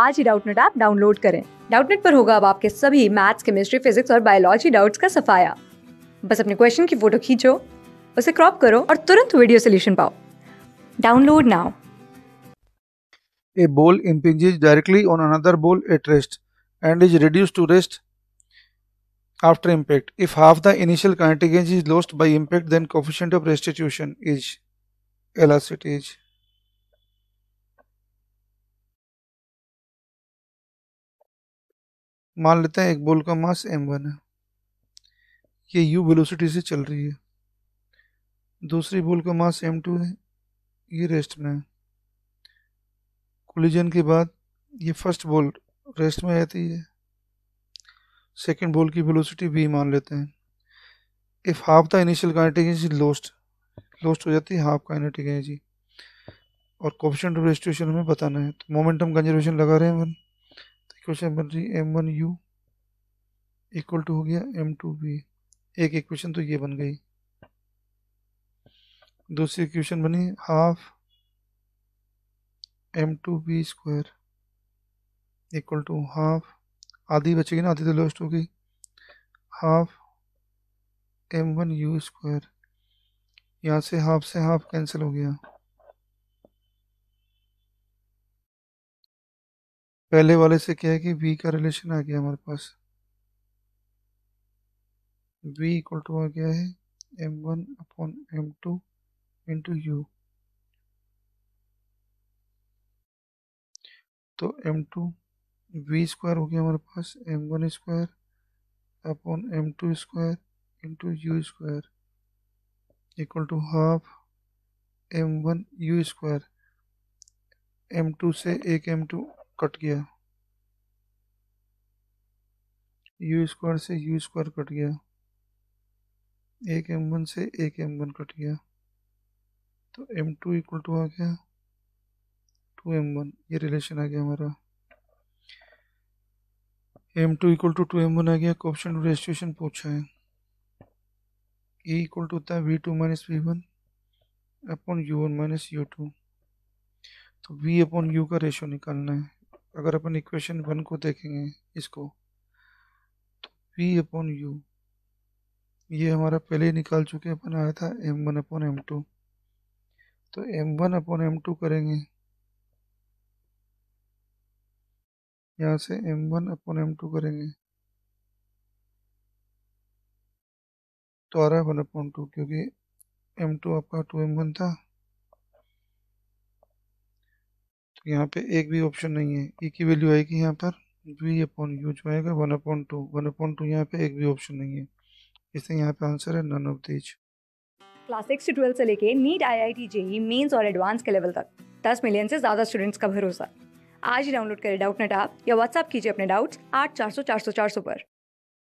आज ही Doubtnut app download करें डाउटनेट पर होगा अब आपके सभी मैथ्स केमिस्ट्री फिजिक्स और बायोलॉजी डाउट्स का सफाया बस अपने क्वेश्चन की फोटो खींचो उसे क्रॉप करो और तुरंत वीडियो सोल्यूशन पाओ download now A ball impinges directly on another ball at rest and is reduced to rest after impact. If half the initial kinetic energy is lost by impact, then coefficient of restitution is elastic age. मान लेते हैं एक बोल का मास M one है ये you velocity से चल रही है दूसरी बोल का मास एम टू है ये रेस्ट में है कोलिजन के बाद ये फर्स्ट बोल रेस्ट में रहती है सेकेंड बोल की वेलोसिटी भी मान लेते हैं if half the initial kinetic energy lost lost हो जाती है हाफ काइनेटिक एनर्जी और कॉप्शन ऑफ रजिस्ट्रेशन हमें बताना है तो मोमेंटम कंजर्वेशन लगा रहे हैं वन इक्वेशन बन रही M one U equal to हो गया एम टू बी एक इक्वेशन तो ये बन गई दूसरी इक्वेशन बनी half M two v square equal to half आधी बचेगी ना आधी तो लॉस्ट होगी half M one U square यहाँ से हाफ से हाफ कैंसिल हो गया पहले वाले से क्या है कि v का रिलेशन आ गया हमारे पास v इक्वल टू आ गया है M one upon M two into U तो एम टू वी स्क्वायर हो गया हमारे पास M one square upon M two square into U square equal to half M one U square M two से एक एम टू कट गया U square से यू स्क्वायर कट गया एक एम वन से एक एम वन कट गया तो एम टू इक्वल टू आ गया टू एम वन ये रिलेशन आ गया हमारा M two equal to two M one आ गया क्वेश्चन टू रेस्टिट्यूशन पूछा है ए इक्वल टू होता है V two minus V one upon U one minus U two तो वी अपॉन यू का रेशियो निकालना है अगर अपन इक्वेशन वन को देखेंगे इसको तो पी अपॉन यू ये हमारा पहले ही निकाल चुके अपन आया था M one upon M two तो M one upon M two करेंगे यहाँ से M one upon M two करेंगे तो आ रहा है वन अपॉन टू क्योंकि एम टू आपका टू एम वन था तो यहाँ पे एक भी ऑप्शन नहीं है ई e की वैल्यू आएगी यहाँ पर वी अपॉन यू जो आएगा one upon two one upon two यहाँ पे एक भी ऑप्शन नहीं है इसलिए यहाँ पे आंसर है none of these class six से ट्वेल्थ से लेके NEET IIT JEE mains और एडवांस के लेवल तक दस मिलियन से ज़्यादा स्टूडेंट्स का भरोसा आज ही डाउनलोड करें डाउट नेट आप या व्हाट्सअप कीजिए अपने डाउट्स आठ चार सौ चार सौ चार सौ पर